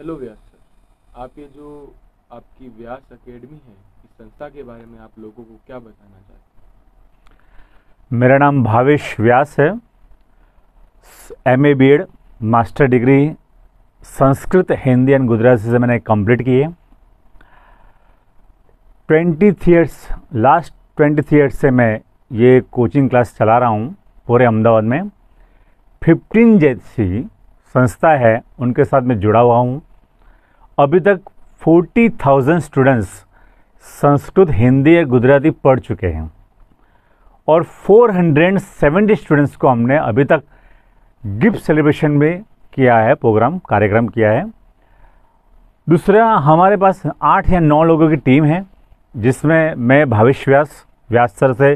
hello व्यास sir आप ये जो आपकी व्यास एकेडमी है इस संस्था के बारे में आप लोगों को क्या बताना चाहते हैं मेरा नाम भावेश व्यास है M A B Ed master degree Sanskrit Hindi and Gujarati से मैंने कंप्लीट की है twenty years last twenty years से मैं ये कोचिंग क्लास चला रहा हूँ पूरे अहमदाबाद में फिफ्टीन जैसी संस्था है उनके साथ मैं जुड़ा हुआ हूँ अभी तक 40,000 स्टूडेंट्स संस्कृत हिंदी या गुजराती पढ़ चुके हैं और 470 स्टूडेंट्स को हमने अभी तक गिफ्ट सेलिब्रेशन में किया है प्रोग्राम कार्यक्रम किया है दूसरा हमारे पास आठ या नौ लोगों की टीम है जिसमें मैं भाविश व्यास व्यास सर से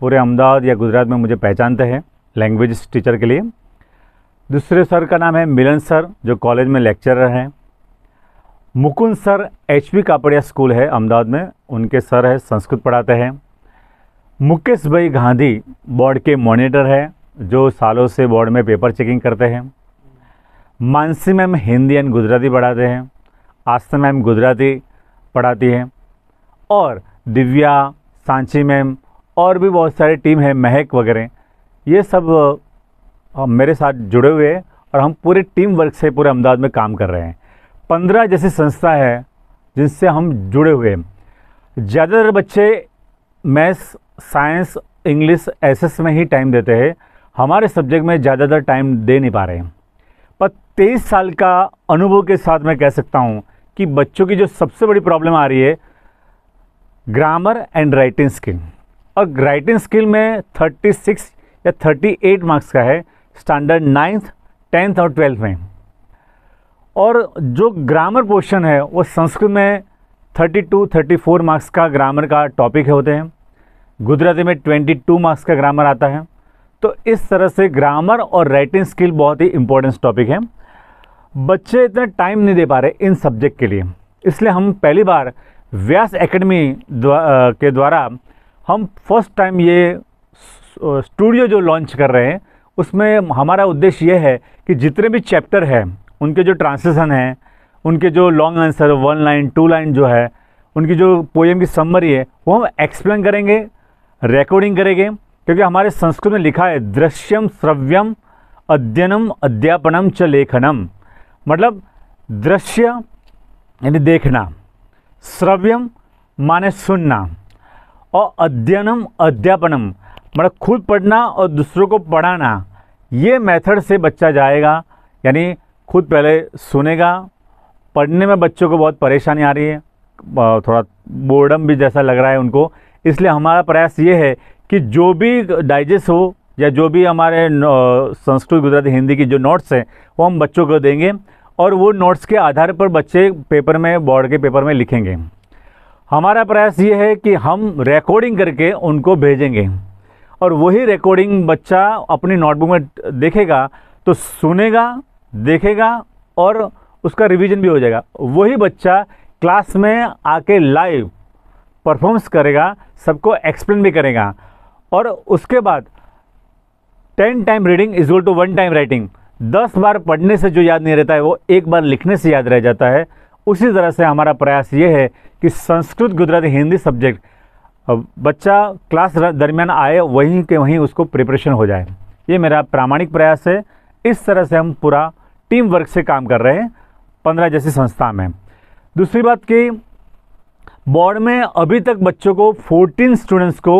पूरे अहमदाबाद या गुजरात में मुझे पहचानते हैं लैंग्वेज टीचर के लिए दूसरे सर का नाम है मिलन सर जो कॉलेज में लेक्चरर हैं Mukund sir H P Kapadia school है अहमदाबाद में उनके सर है संस्कृत पढ़ाते हैं मुकेश भाई गांधी बोर्ड के मॉनिटर हैं जो सालों से बोर्ड में पेपर चेकिंग करते हैं मानसी मैम हिंदी एंड गुजराती पढ़ाते हैं आस्था मैम गुजराती पढ़ाती हैं और दिव्या सांची मैम और भी बहुत सारी टीम है महक वगैरह ये सब मेरे साथ जुड़े हुए हैं और हम पूरे टीम वर्क से पूरे अहमदाबाद में काम कर रहे हैं पंद्रह जैसी संस्था है जिनसे हम जुड़े हुए हैं ज़्यादातर बच्चे मैथ्स साइंस इंग्लिश एस में ही टाइम देते हैं हमारे सब्जेक्ट में ज़्यादातर टाइम दे नहीं पा रहे हैं पर तेईस साल का अनुभव के साथ मैं कह सकता हूँ कि बच्चों की जो सबसे बड़ी प्रॉब्लम आ रही है ग्रामर एंड राइटिंग स्किल और राइटिंग स्किल में 36 या 38 मार्क्स का है स्टैंडर्ड नाइन्थ टेंथ और ट्वेल्थ में और जो ग्रामर पोर्शन है वो संस्कृत में 32 34 मार्क्स का ग्रामर का टॉपिक है होते हैं गुजराती में 22 मार्क्स का ग्रामर आता है तो इस तरह से ग्रामर और राइटिंग स्किल बहुत ही इम्पोर्टेंस टॉपिक है बच्चे इतना टाइम नहीं दे पा रहे इन सब्जेक्ट के लिए इसलिए हम पहली बार व्यास एकेडमी द्वा, के द्वारा हम फर्स्ट टाइम ये स्टूडियो जो लॉन्च कर रहे हैं उसमें हमारा उद्देश्य यह है कि जितने भी चैप्टर हैं उनके जो ट्रांसलेशन हैं उनके जो long answer one line two line जो है उनकी जो पोएम की सम्मरी है वो हम एक्सप्लेन करेंगे रिकॉर्डिंग करेंगे क्योंकि हमारे संस्कृत में लिखा है दृश्यम श्रव्यम अध्ययनम अध्यापनम च लेखनम मतलब दृश्य यानी देखना श्रव्यम माने सुनना और अध्ययनम अध्यापनम मतलब खुद पढ़ना और दूसरों को पढ़ाना ये मेथड से बच्चा जाएगा यानी खुद पहले सुनेगा पढ़ने में बच्चों को बहुत परेशानी आ रही है थोड़ा बोर्डम भी जैसा लग रहा है उनको इसलिए हमारा प्रयास ये है कि जो भी डाइजेस्ट हो या जो भी हमारे संस्कृत गुजराती हिंदी की जो नोट्स हैं वो हम बच्चों को देंगे और वो नोट्स के आधार पर बच्चे पेपर में बोर्ड के पेपर में लिखेंगे हमारा प्रयास ये है कि हम रिकॉर्डिंग करके उनको भेजेंगे और वही रिकॉर्डिंग बच्चा अपनी नोटबुक में देखेगा तो सुनेगा देखेगा और उसका रिवीजन भी हो जाएगा वही बच्चा क्लास में आके लाइव परफॉर्मेंस करेगा सबको एक्सप्लेन भी करेगा और उसके बाद ten time reading equal to one time writing दस बार पढ़ने से जो याद नहीं रहता है वो एक बार लिखने से याद रह जाता है उसी तरह से हमारा प्रयास ये है कि संस्कृत गुजराती हिंदी सब्जेक्ट बच्चा क्लास दरमियान आए वहीं के वहीं उसको प्रिपरेशन हो जाए ये मेरा प्रामाणिक प्रयास है इस तरह से हम पूरा टीम वर्क से काम कर रहे हैं पंद्रह जैसी संस्था में दूसरी बात कि बोर्ड में अभी तक बच्चों को फोर्टीन स्टूडेंट्स को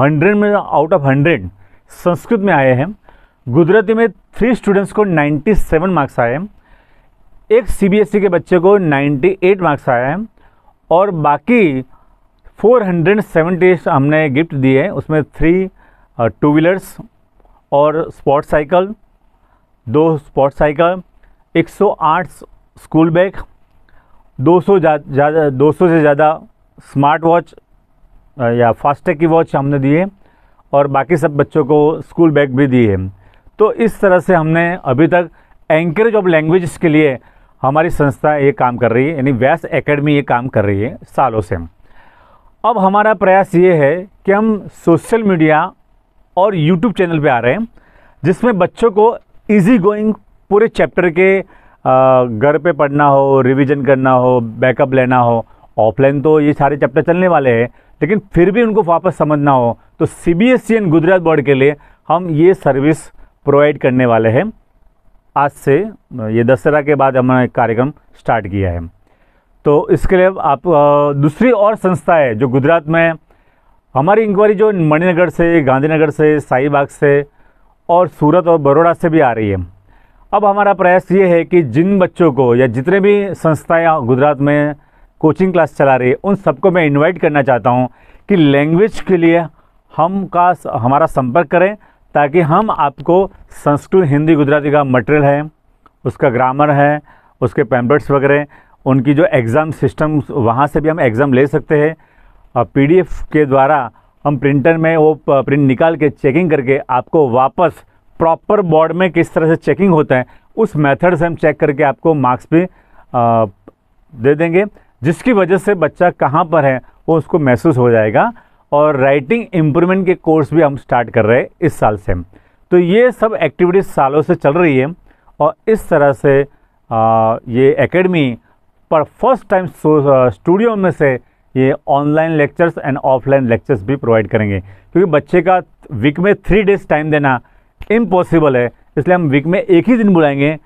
हंड्रेड में आउट ऑफ हंड्रेड संस्कृत में आए हैं गुजराती में थ्री स्टूडेंट्स को नाइन्टी सेवन मार्क्स आए हैं एक सीबीएसई e के बच्चे को नाइन्टी एट मार्क्स आए हैं और बाकी फोर हंड्रेड सेवेंटी हमने गिफ्ट दिए हैं उसमें थ्री टू व्हीलर्स और स्पोर्ट्स साइकिल दो स्पॉट साइकिल 108 स्कूल बैग 200 ज़्यादा सौ से ज़्यादा स्मार्ट वॉच या फास्टैग की वॉच हमने दिए और बाकी सब बच्चों को स्कूल बैग भी दिए तो इस तरह से हमने अभी तक एंकरेज ऑफ लैंग्वेज के लिए हमारी संस्था ये काम कर रही है यानी व्यास एकेडमी ये काम कर रही है सालों से अब हमारा प्रयास ये है कि हम सोशल मीडिया और यूट्यूब चैनल पे आ रहे हैं जिसमें बच्चों को ईजी गोइंग पूरे चैप्टर के घर पे पढ़ना हो रिवीजन करना हो बैकअप लेना हो ऑफलाइन तो ये सारे चैप्टर चलने वाले हैं लेकिन फिर भी उनको वापस समझना हो तो C B S E and Gujarat board के लिए हम ये सर्विस प्रोवाइड करने वाले हैं आज से ये दशहरा के बाद हमने कार्यक्रम स्टार्ट किया है तो इसके लिए आप दूसरी और संस्था है जो गुजरात में हमारी इंक्वायरी जो मणिनगर से गांधीनगर से शाहीबाग से और सूरत और बड़ोड़ा से भी आ रही है अब हमारा प्रयास ये है कि जिन बच्चों को या जितने भी संस्थाएँ गुजरात में कोचिंग क्लास चला रही है उन सबको मैं इन्वाइट करना चाहता हूँ कि लैंग्वेज के लिए हम का हमारा संपर्क करें ताकि हम आपको संस्कृत हिंदी गुजराती का मटेरियल है उसका ग्रामर है उसके पैम्पलेट्स वगैरह उनकी जो एग्ज़ाम सिस्टम वहाँ से भी हम एग्ज़ाम ले सकते हैं और पीडीएफ के द्वारा हम प्रिंटर में वो प्रिंट निकाल के चेकिंग करके आपको वापस प्रॉपर बोर्ड में किस तरह से चेकिंग होता है उस मेथड से हम चेक करके आपको मार्क्स भी आ, दे देंगे जिसकी वजह से बच्चा कहाँ पर है वो उसको महसूस हो जाएगा और राइटिंग इम्प्रूवमेंट के कोर्स भी हम स्टार्ट कर रहे हैं इस साल से तो ये सब एक्टिविटीज़ सालों से चल रही है और इस तरह से आ, ये एकेडमी पर फर्स्ट टाइम स्टूडियो में से ये online lectures and offline lectures भी प्रोवाइड करेंगे क्योंकि बच्चे का वीक में थ्री डेज टाइम देना इम्पॉसिबल है इसलिए हम वीक में एक ही दिन बुलाएंगे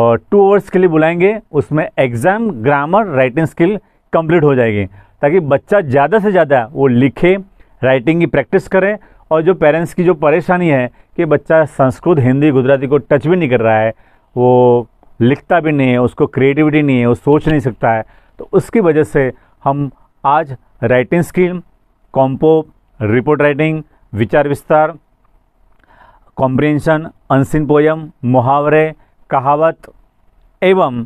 और टू आवर्स के लिए बुलाएंगे उसमें exam grammar writing skill complete हो जाएगी ताकि बच्चा ज़्यादा से ज़्यादा वो लिखे राइटिंग की प्रैक्टिस करें और जो पेरेंट्स की जो परेशानी है कि बच्चा संस्कृत हिंदी गुजराती को टच भी नहीं कर रहा है वो लिखता भी नहीं है उसको क्रिएटिविटी नहीं है वो सोच नहीं सकता है तो उसकी वजह से हम आज writing skill compo report writing विचार विस्तार कॉम्प्रिहेंशन अनसिन पोयम मुहावरे कहावत एवं